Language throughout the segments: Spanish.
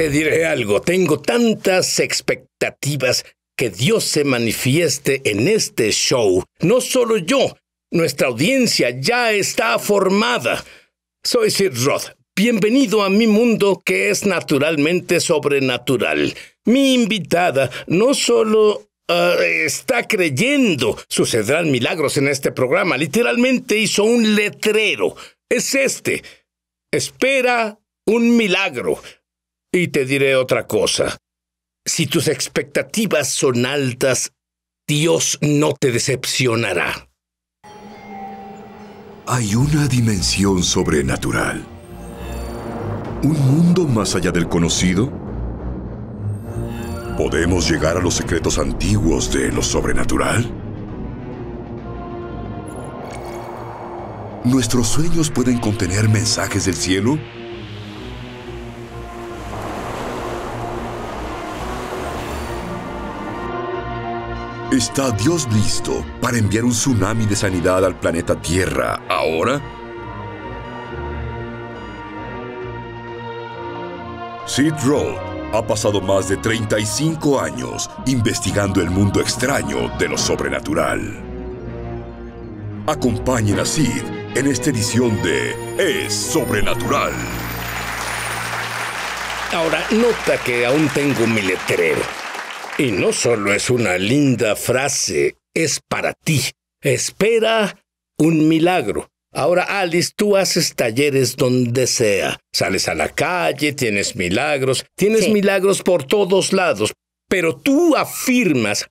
Te diré algo, tengo tantas expectativas que Dios se manifieste en este show. No solo yo, nuestra audiencia ya está formada. Soy Sir Roth. Bienvenido a mi mundo que es naturalmente sobrenatural. Mi invitada no solo ah, está creyendo. Sucederán milagros en este programa. Literalmente hizo un letrero. Es este. Espera un milagro. Y te diré otra cosa. Si tus expectativas son altas, Dios no te decepcionará. Hay una dimensión sobrenatural. Un mundo más allá del conocido. ¿Podemos llegar a los secretos antiguos de lo sobrenatural? ¿Nuestros sueños pueden contener mensajes del cielo? ¿Está Dios listo para enviar un tsunami de sanidad al planeta Tierra ahora? Sid Roll ha pasado más de 35 años investigando el mundo extraño de lo sobrenatural. Acompañen a Sid en esta edición de Es Sobrenatural. Ahora, nota que aún tengo mi letrero. Y no solo es una linda frase, es para ti. Espera un milagro. Ahora, Alice, tú haces talleres donde sea. Sales a la calle, tienes milagros, tienes milagros por todos lados, pero tú afirmas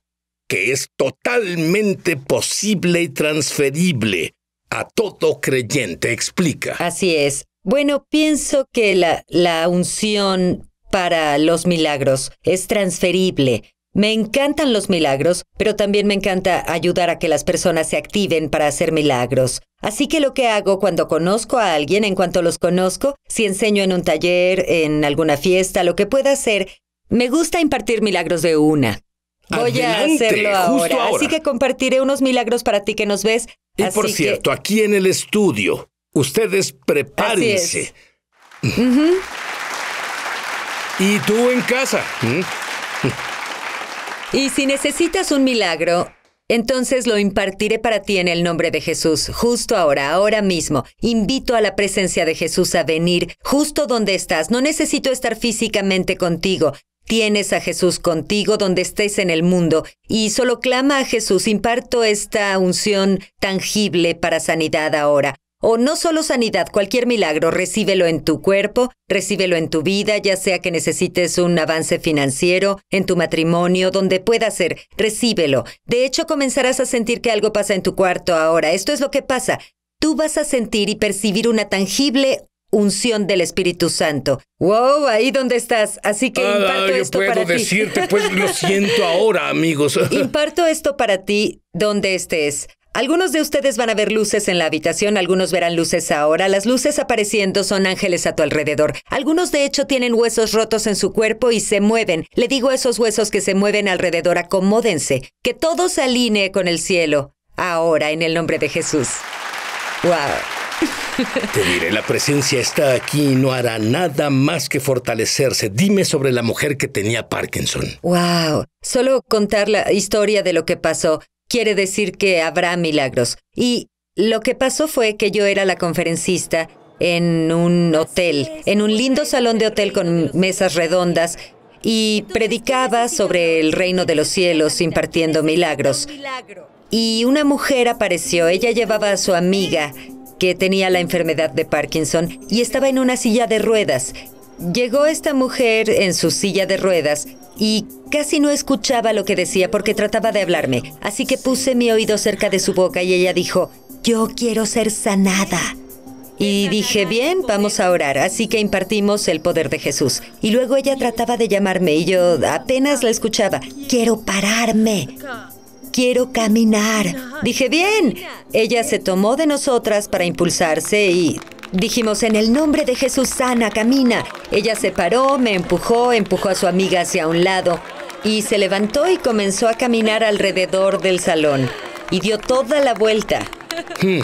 que es totalmente posible y transferible a todo creyente. Explica. Así es. Bueno, pienso que la, la unción para los milagros es transferible me encantan los milagros, pero también me encanta ayudar a que las personas se activen para hacer milagros. Así que lo que hago cuando conozco a alguien, en cuanto los conozco, si enseño en un taller, en alguna fiesta, lo que pueda hacer, me gusta impartir milagros de una. Voy a hacerlo ahora. Así que compartiré unos milagros para ti que nos ves. Y por cierto, aquí en el estudio, ustedes prepárense. Y tú en casa. ¿Mm? Y si necesitas un milagro, entonces lo impartiré para ti en el nombre de Jesús, justo ahora, ahora mismo. Invito a la presencia de Jesús a venir justo donde estás. No necesito estar físicamente contigo. Tienes a Jesús contigo donde estés en el mundo y solo clama a Jesús, imparto esta unción tangible para sanidad ahora. O no solo sanidad, cualquier milagro, recíbelo en tu cuerpo, recíbelo en tu vida, ya sea que necesites un avance financiero, en tu matrimonio, donde pueda ser, recíbelo. De hecho, comenzarás a sentir que algo pasa en tu cuarto ahora. Esto es lo que pasa. Tú vas a sentir y percibir una tangible unción del Espíritu Santo. Wow, ahí donde estás. Así que ah, imparto yo puedo decirte, pues lo siento ahora, amigos. Imparto esto para ti donde estés. Algunos de ustedes van a ver luces en la habitación, algunos verán luces ahora. Las luces apareciendo son ángeles a tu alrededor. Algunos de hecho tienen huesos rotos en su cuerpo y se mueven. Le digo a esos huesos que se mueven alrededor, acomódense. Que todo se alinee con el cielo. Ahora, en el nombre de Jesús. ¡Wow! Te diré, la presencia está aquí y no hará nada más que fortalecerse. Dime sobre la mujer que tenía Parkinson. ¡Wow! Solo contar la historia de lo que pasó quiere decir que habrá milagros. Y lo que pasó fue que yo era la conferencista en un hotel, en un lindo salón de hotel con mesas redondas y predicaba sobre el reino de los cielos impartiendo milagros. Y una mujer apareció, ella llevaba a su amiga que tenía la enfermedad de Parkinson y estaba en una silla de ruedas Llegó esta mujer en su silla de ruedas y casi no escuchaba lo que decía porque trataba de hablarme, así que puse mi oído cerca de su boca y ella dijo, yo quiero ser sanada. Y dije, bien, vamos a orar, así que impartimos el poder de Jesús. Y luego ella trataba de llamarme y yo apenas la escuchaba, quiero pararme, quiero caminar. Dije, bien, ella se tomó de nosotras para impulsarse y Dijimos, en el nombre de Jesús, sana, camina. Ella se paró, me empujó, empujó a su amiga hacia un lado y se levantó y comenzó a caminar alrededor del salón y dio toda la vuelta. Hmm.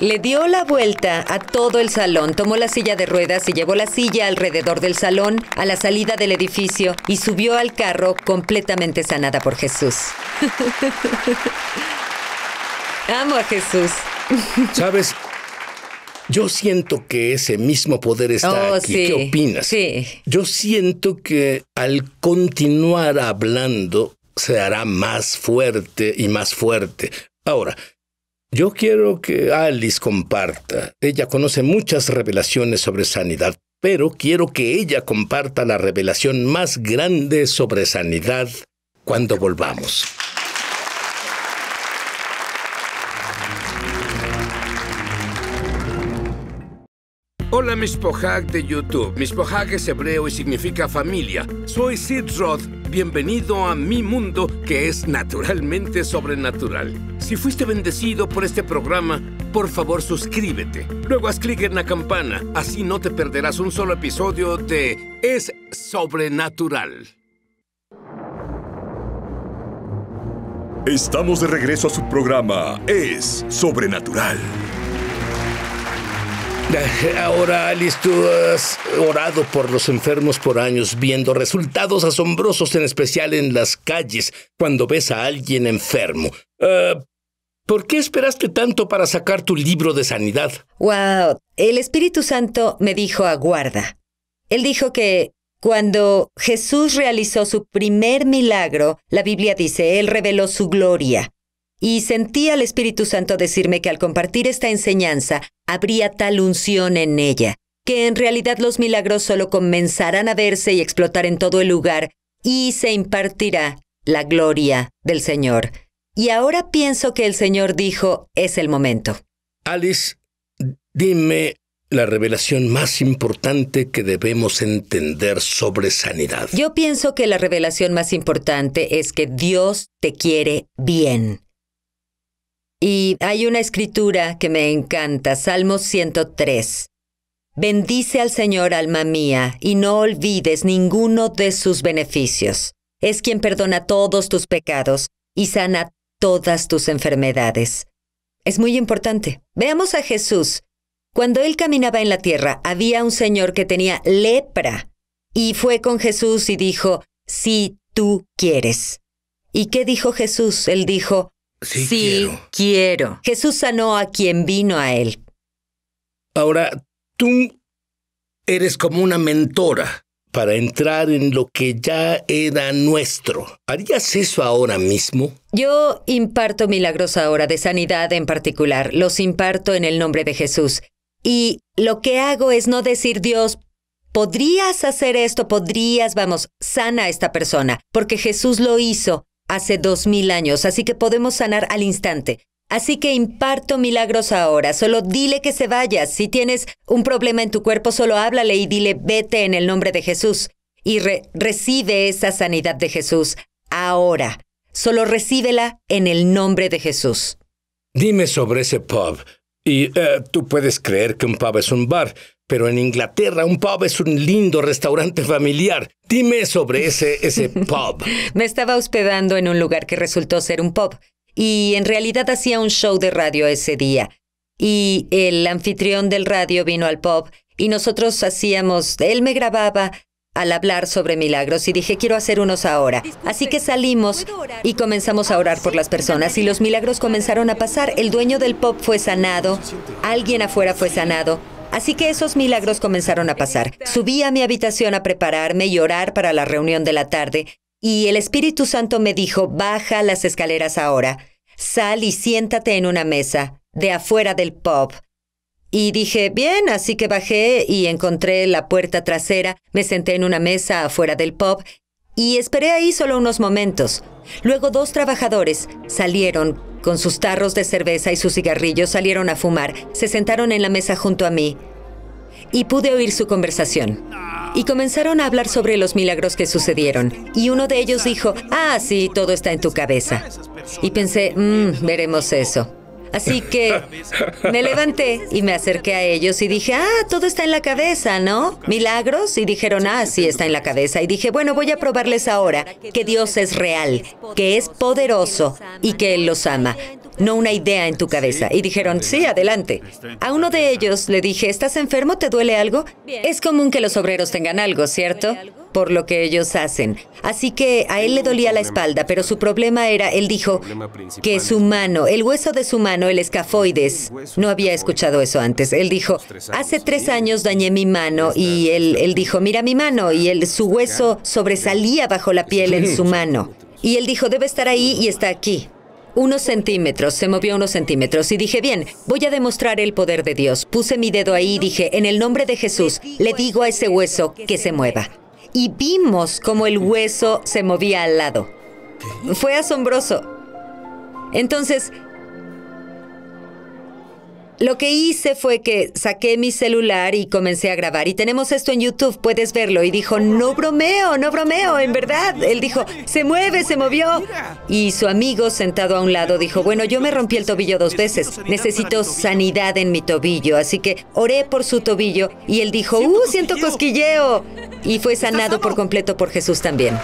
Le dio la vuelta a todo el salón, tomó la silla de ruedas y llevó la silla alrededor del salón a la salida del edificio y subió al carro completamente sanada por Jesús. Amo a Jesús. ¿Sabes? Yo siento que ese mismo poder está oh, aquí. ¿Qué opinas? Yo siento que al continuar hablando se hará más fuerte y más fuerte. Ahora, yo quiero que Alice comparta. Ella conoce muchas revelaciones sobre sanidad, pero quiero que ella comparta la revelación más grande sobre sanidad cuando volvamos. Hola poja de YouTube. Mishpohag es hebreo y significa familia. Soy Sid Roth. Bienvenido a mi mundo que es naturalmente sobrenatural. Si fuiste bendecido por este programa, por favor suscríbete. Luego haz clic en la campana, así no te perderás un solo episodio de Es Sobrenatural. Estamos de regreso a su programa Es Sobrenatural. Ahora tú has orado por los enfermos por años, viendo resultados asombrosos, en especial en las calles, cuando ves a alguien enfermo. Ah, ¿Por qué esperaste tanto para sacar tu libro de sanidad? Wow, el Espíritu Santo me dijo aguarda. Él dijo que cuando Jesús realizó su primer milagro, la Biblia dice, Él reveló su gloria. Y sentí al Espíritu Santo decirme que al compartir esta enseñanza, habría tal unción en ella, que en realidad los milagros solo comenzarán a verse y explotar en todo el lugar, y se impartirá la gloria del Señor. Y ahora pienso que el Señor dijo, es el momento. Alice, dime la revelación más importante que debemos entender sobre sanidad. Yo pienso que la revelación más importante es que Dios te quiere bien. Y hay una escritura que me encanta, Salmos 103. Bendice al Señor, alma mía, y no olvides ninguno de sus beneficios. Es quien perdona todos tus pecados y sana todas tus enfermedades. Es muy importante. Veamos a Jesús. Cuando él caminaba en la tierra, había un señor que tenía lepra y fue con Jesús y dijo, si tú quieres. ¿Y qué dijo Jesús? Él dijo, Sí, quiero. Jesús sanó a quien vino a él. Ahora, tú eres como una mentora para entrar en lo que ya era nuestro. ¿Harías eso ahora mismo? Yo imparto milagros ahora, de sanidad en particular. Los imparto en el nombre de Jesús. Y lo que hago es no decir Dios, podrías hacer esto, podrías, vamos, sana a esta persona, porque Jesús lo hizo hace dos mil años, así que podemos sanar al instante. Así que imparto milagros ahora. Solo dile que se vaya. Si tienes un problema en tu cuerpo, solo háblale y dile vete en el nombre de Jesús. Y recibe esa sanidad de Jesús ahora. Solo recíbela en el nombre de Jesús. Dime sobre ese pub. Y eh, tú puedes creer que un pub es un bar, pero en Inglaterra un pub es un lindo restaurante familiar. Dime sobre ese, ese pub. Me estaba hospedando en un lugar que resultó ser un pub y en realidad hacía un show de radio ese día. Y el anfitrión del radio vino al pub y nosotros hacíamos, él me grababa al hablar sobre milagros y dije quiero hacer unos ahora. Así que salimos y comenzamos a orar por las personas y los milagros comenzaron a pasar. El dueño del pub fue sanado, alguien afuera fue sanado Así que esos milagros comenzaron a pasar. Subí a mi habitación a prepararme y orar para la reunión de la tarde, y el Espíritu Santo me dijo, baja las escaleras ahora, sal y siéntate en una mesa, de afuera del pub. Y dije, bien, así que bajé y encontré la puerta trasera, me senté en una mesa afuera del pub y esperé ahí solo unos momentos. Luego dos trabajadores salieron con sus tarros de cerveza y sus cigarrillos salieron a fumar, se sentaron en la mesa junto a mí y pude oír su conversación. Y comenzaron a hablar sobre los milagros que sucedieron. Y uno de ellos dijo, ah, sí, todo está en tu cabeza. Y pensé, mmm, veremos eso. Así que me levanté y me acerqué a ellos y dije, ah, todo está en la cabeza, ¿no? Milagros. Y dijeron, ah, sí, está en la cabeza. Y dije, bueno, voy a probarles ahora que Dios es real, que es poderoso y que Él los ama. No una idea en tu cabeza. Y dijeron, sí, adelante. A uno de ellos le dije, ¿estás enfermo? ¿Te duele algo? Es común que los obreros tengan algo, ¿cierto? por lo que ellos hacen. Así que a él le dolía la espalda, pero su problema era, él dijo, que su mano, el hueso de su mano, el escafoides, no había escuchado eso antes. Él dijo, hace tres años dañé mi mano y él, él dijo, mira mi mano, y el su hueso sobresalía bajo la piel en su mano. Y él dijo, debe estar ahí y está aquí. Unos centímetros, se movió unos centímetros y dije, bien, voy a demostrar el poder de Dios. Puse mi dedo ahí y dije, en el nombre de Jesús, le digo a ese hueso que se mueva y vimos cómo el hueso se movía al lado. Fue asombroso. Entonces, lo que hice fue que saqué mi celular y comencé a grabar. Y tenemos esto en YouTube, puedes verlo. Y dijo, no bromeo, no bromeo, en verdad. Él dijo, se mueve, se movió. Y su amigo sentado a un lado dijo, bueno, yo me rompí el tobillo dos veces. Necesito sanidad en mi tobillo. Así que oré por su tobillo. Y él dijo, uh, siento cosquilleo. Y fue sanado por completo por Jesús también.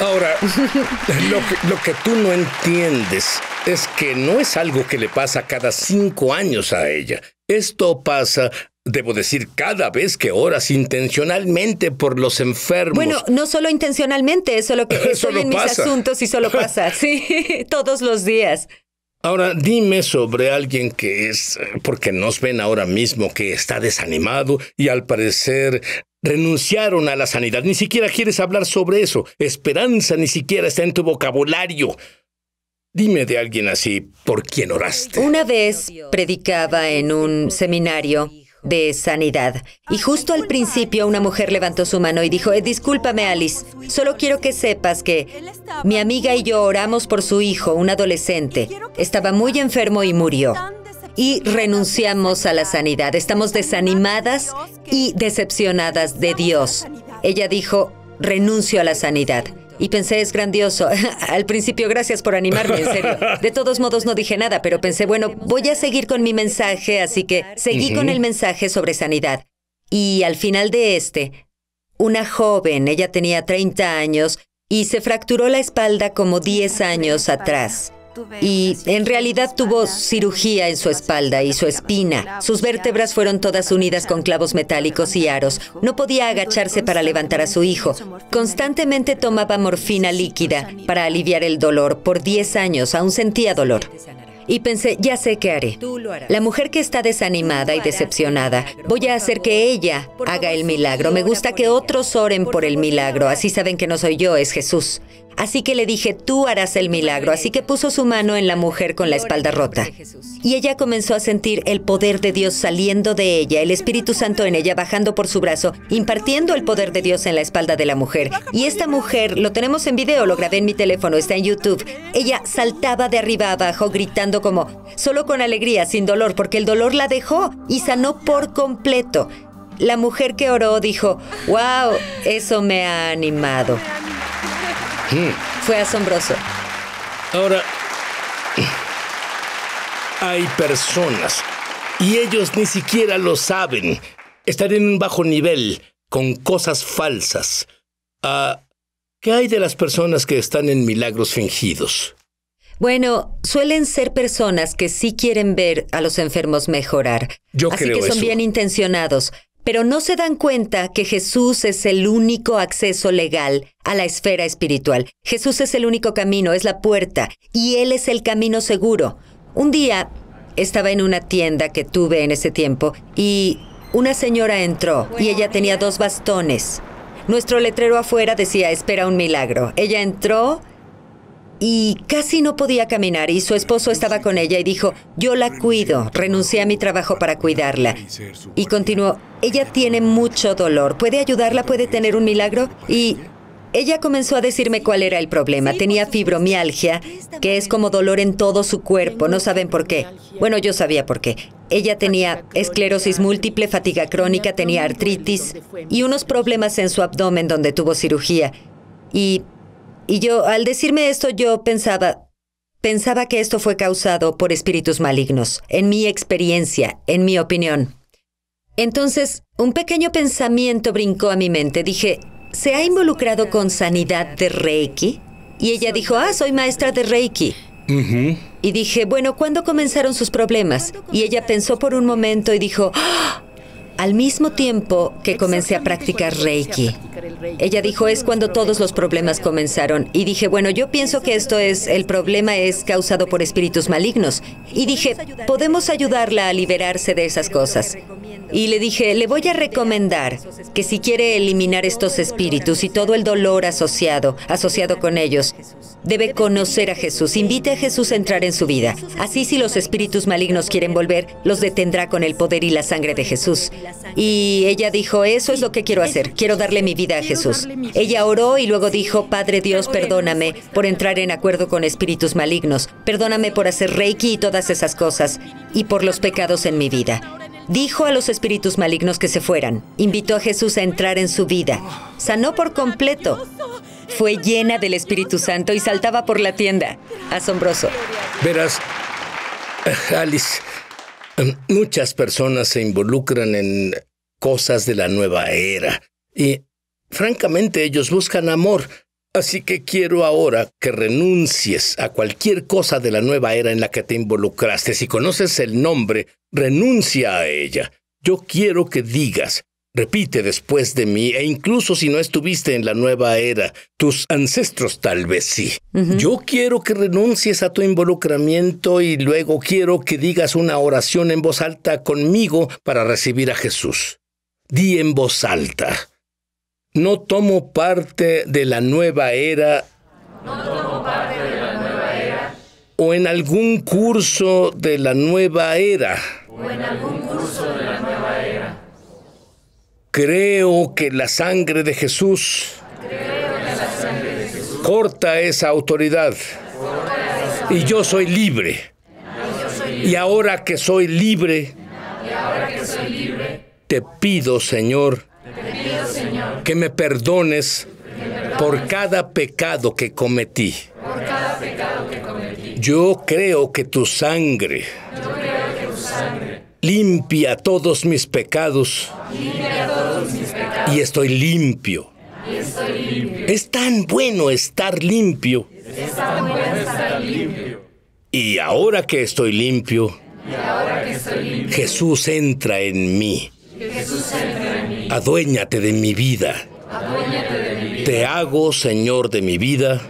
Ahora, lo que, tú no entiendes es que no es algo que le pasa cada cinco años a ella. Esto pasa debo decir, cada vez que oras intencionalmente por los enfermos. Bueno, no solo intencionalmente, eso lo que eso en mis asuntos y solo pasa, sí, todos los días. Ahora, dime sobre alguien que es, porque nos ven ahora mismo, que está desanimado y al parecer renunciaron a la sanidad. Ni siquiera quieres hablar sobre eso. Esperanza ni siquiera está en tu vocabulario. Dime de alguien así por quién oraste. Una vez predicaba en un seminario de sanidad. Y justo al principio una mujer levantó su mano y dijo, eh, discúlpame Alice, solo quiero que sepas que mi amiga y yo oramos por su hijo, un adolescente. Estaba muy enfermo y murió. Y renunciamos a la sanidad. Estamos desanimadas y decepcionadas de Dios. Ella dijo, renuncio a la sanidad. Y pensé, es grandioso. Al principio, gracias por animarme, en serio. De todos modos, no dije nada, pero pensé, bueno, voy a seguir con mi mensaje, así que seguí con el mensaje sobre sanidad. Y al final de este, una joven, ella tenía 30 años, y se fracturó la espalda como 10 años atrás y en realidad tuvo cirugía en su espalda y su espina. Sus vértebras fueron todas unidas con clavos metálicos y aros. No podía agacharse para levantar a su hijo. Constantemente tomaba morfina líquida para aliviar el dolor. Por 10 años aún sentía dolor. Y pensé, ya sé qué haré. La mujer que está desanimada y decepcionada, voy a hacer que ella haga el milagro. Me gusta que otros oren por el milagro. Así saben que no soy yo, es Jesús. Así que le dije, tú harás el milagro. Así que puso su mano en la mujer con la espalda rota. Y ella comenzó a sentir el poder de Dios saliendo de ella, el Espíritu Santo en ella, bajando por su brazo, impartiendo el poder de Dios en la espalda de la mujer. Y esta mujer, lo tenemos en video, lo grabé en mi teléfono, está en YouTube. Ella saltaba de arriba abajo gritando como, solo con alegría, sin dolor, porque el dolor la dejó y sanó por completo. La mujer que oró dijo, wow, eso me ha animado. Fue asombroso. Ahora, hay personas y ellos ni siquiera lo saben. Están en un bajo nivel, con cosas falsas. Ah, ¿Qué hay de las personas que están en milagros fingidos? Bueno, suelen ser personas que sí quieren ver a los enfermos mejorar. Yo Así creo que son bien intencionados, pero no se dan cuenta que Jesús es el único acceso legal a la esfera espiritual. Jesús es el único camino, es la puerta, y Él es el camino seguro. Un día estaba en una tienda que tuve en ese tiempo y una señora entró y ella tenía dos bastones. Nuestro letrero afuera decía, espera un milagro. Ella entró y casi no podía caminar y su esposo estaba con ella y dijo, yo la cuido, renuncié a mi trabajo para cuidarla. Y continuó, ella tiene mucho dolor, ¿puede ayudarla? ¿Puede tener un milagro? Y ella comenzó a decirme cuál era el problema. Tenía pues, fibromialgia, que es como dolor en todo su cuerpo, no saben por qué. Bueno, yo sabía por qué. Ella tenía esclerosis múltiple, fatiga crónica, tenía artritis y unos problemas en su abdomen donde tuvo cirugía. Y y yo, al decirme esto, yo pensaba, pensaba que esto fue causado por espíritus malignos, en mi experiencia, en mi opinión. Entonces, un pequeño pensamiento brincó a mi mente. Dije, ¿se ha involucrado con sanidad de Reiki? Y ella dijo, ah, soy maestra de Reiki. Y dije, bueno, ¿cuándo comenzaron sus problemas? Y ella pensó por un momento y dijo, ¡Ah! al mismo tiempo que comencé a practicar Reiki. Ella dijo, es cuando todos los problemas comenzaron. Y dije, bueno, yo pienso que esto es, el problema es causado por espíritus malignos. Y dije, podemos ayudarla a liberarse de esas cosas. Y le dije, le voy a recomendar que si quiere eliminar estos espíritus y todo el dolor asociado, asociado con ellos, debe conocer a Jesús, invite a Jesús a entrar en su vida. Así si los espíritus malignos quieren volver, los detendrá con el poder y la sangre de Jesús. Y ella dijo, eso es lo que quiero hacer, quiero darle mi vida a Jesús. Jesús. Ella oró y luego dijo, Padre Dios, perdóname por entrar en acuerdo con espíritus malignos, perdóname por hacer reiki y todas esas cosas, y por los pecados en mi vida. Dijo a los espíritus malignos que se fueran, invitó a Jesús a entrar en su vida, sanó por completo, fue llena del Espíritu Santo y saltaba por la tienda. Asombroso. Verás, Alice, muchas personas se involucran en cosas de la nueva era y Francamente, ellos buscan amor, así que quiero ahora que renuncies a cualquier cosa de la nueva era en la que te involucraste. Si conoces el nombre, renuncia a ella. Yo quiero que digas, repite después de mí, e incluso si no estuviste en la nueva era, tus ancestros tal vez sí. Yo quiero que renuncies a tu involucramiento y luego quiero que digas una oración en voz alta conmigo para recibir a Jesús. Di en voz alta. No tomo parte de la nueva era. O en algún curso de la nueva era. Creo que la sangre de Jesús. Corta esa autoridad. Y yo soy libre, y ahora que soy libre te pido, Señor, que me perdones, por, cada pecado que cometí. Yo creo que tu sangre, limpia, todos mis pecados, Y estoy limpio. Es tan bueno estar limpio. Y ahora que estoy limpio, Jesús entra en mí. Jesús entra en mí. Aduéñate de mi vida. Te hago Señor de mi vida.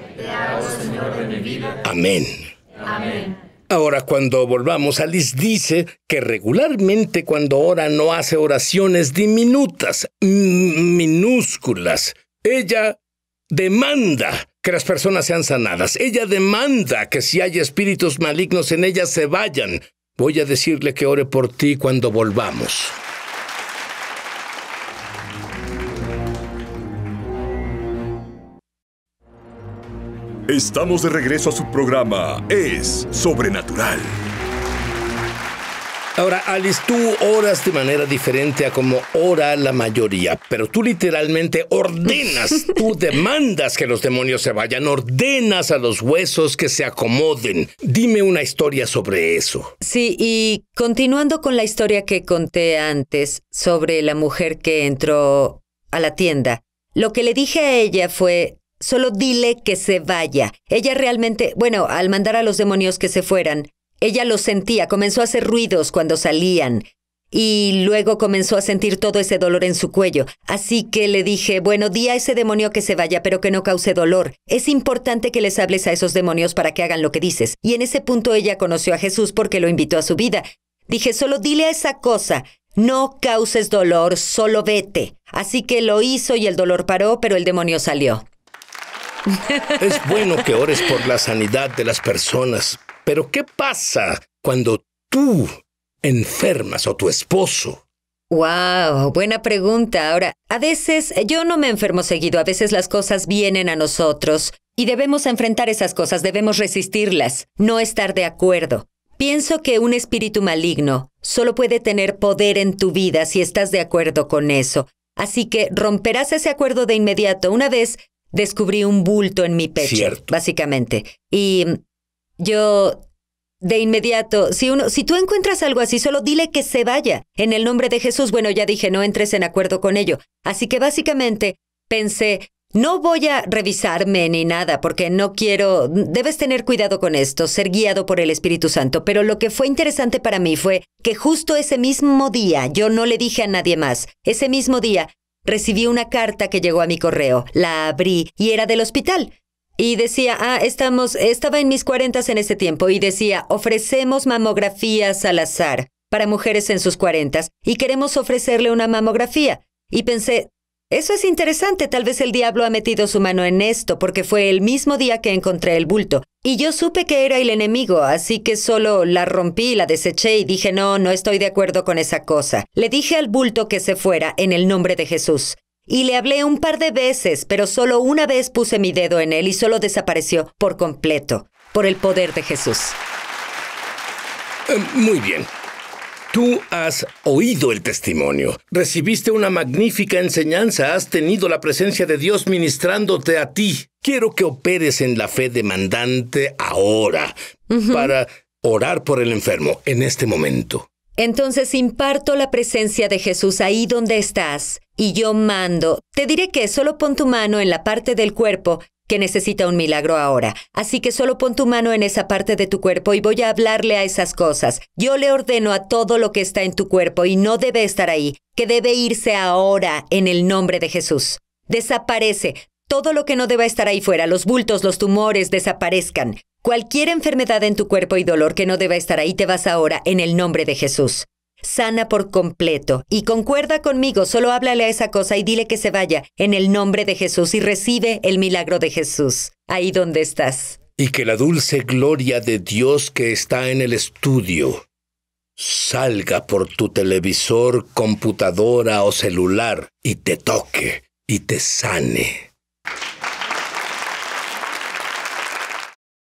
Amén. Amén. Ahora, cuando volvamos, Alice dice que regularmente cuando ora no hace oraciones diminutas, minúsculas. Ella demanda que las personas sean sanadas. Ella demanda que si hay espíritus malignos en ellas se vayan. Voy a decirle que ore por ti cuando volvamos. Estamos de regreso a su programa. Es sobrenatural. Ahora, Alice, tú oras de manera diferente a como ora la mayoría, pero tú literalmente ordenas, tú demandas que los demonios se vayan, ordenas a los huesos que se acomoden. Dime una historia sobre eso. Sí, y continuando con la historia que conté antes sobre la mujer que entró a la tienda, lo que le dije a ella fue, Solo dile que se vaya. Ella realmente, bueno, al mandar a los demonios que se fueran, ella lo sentía, comenzó a hacer ruidos cuando salían y luego comenzó a sentir todo ese dolor en su cuello. Así que le dije, bueno, di a ese demonio que se vaya, pero que no cause dolor. Es importante que les hables a esos demonios para que hagan lo que dices. Y en ese punto ella conoció a Jesús porque lo invitó a su vida. Dije, solo dile a esa cosa, no causes dolor, solo vete. Así que lo hizo y el dolor paró, pero el demonio salió. Es bueno que ores por la sanidad de las personas, pero ¿qué pasa cuando tú enfermas o tu esposo? Wow, buena pregunta. Ahora, a veces yo no me enfermo seguido, a veces las cosas vienen a nosotros y debemos enfrentar esas cosas, debemos resistirlas, no estar de acuerdo. Pienso que un espíritu maligno solo puede tener poder en tu vida si estás de acuerdo con eso. Así que romperás ese acuerdo de inmediato una vez descubrí un bulto en mi pecho, básicamente. Y mm, yo de inmediato, si tú encuentras algo así, solo dile que se vaya. En el nombre de Jesús, bueno, ya dije, no entres en acuerdo con ello. Así que básicamente pensé, no voy a revisarme ni nada, porque no quiero, debes tener cuidado con esto, ser guiado por el Espíritu Santo. Pero lo que fue interesante para mí fue que justo ese mismo día, yo no le dije a nadie más, ese mismo día recibí una carta que llegó a mi correo. La abrí y era del hospital. Y decía, ah, estamos, estaba en mis cuarentas en ese tiempo y decía, ofrecemos mamografías al azar para mujeres en sus cuarentas y queremos ofrecerle una mamografía. Y pensé, eso es interesante, tal vez el diablo ha metido su mano en esto, porque fue el mismo día que encontré el bulto, y yo supe que era el enemigo, así que solo la rompí, la deseché y dije, no, no estoy de acuerdo con esa cosa. Le dije al bulto que se fuera en el nombre de Jesús. Y le hablé un par de veces, pero solo una vez puse mi dedo en él y solo desapareció por completo, por el poder de Jesús. Eh, muy bien. Tú has oído el testimonio, recibiste una magnífica enseñanza, has tenido la presencia de Dios ministrándote a ti. Quiero que operes en la fe demandante ahora para orar por el enfermo en este momento. Entonces imparto la presencia de Jesús ahí donde estás, y yo mando. Te diré que solo pon tu mano en la parte del cuerpo que necesita un milagro ahora. Así que solo pon tu mano en esa parte de tu cuerpo y voy a hablarle a esas cosas. Yo le ordeno a todo lo que está en tu cuerpo y no debe estar ahí, que debe irse ahora en el nombre de Jesús. Desaparece. Todo lo que no deba estar ahí fuera, los bultos, los tumores, desaparezcan. Cualquier enfermedad en tu cuerpo y dolor que no deba estar ahí, te vas ahora en el nombre de Jesús sana por completo. Y concuerda conmigo, solo háblale a esa cosa y dile que se vaya en el nombre de Jesús y recibe el milagro de Jesús, ahí donde estás. Y que la dulce gloria de Dios que está en el estudio salga por tu televisor, computadora o celular y te toque y te sane.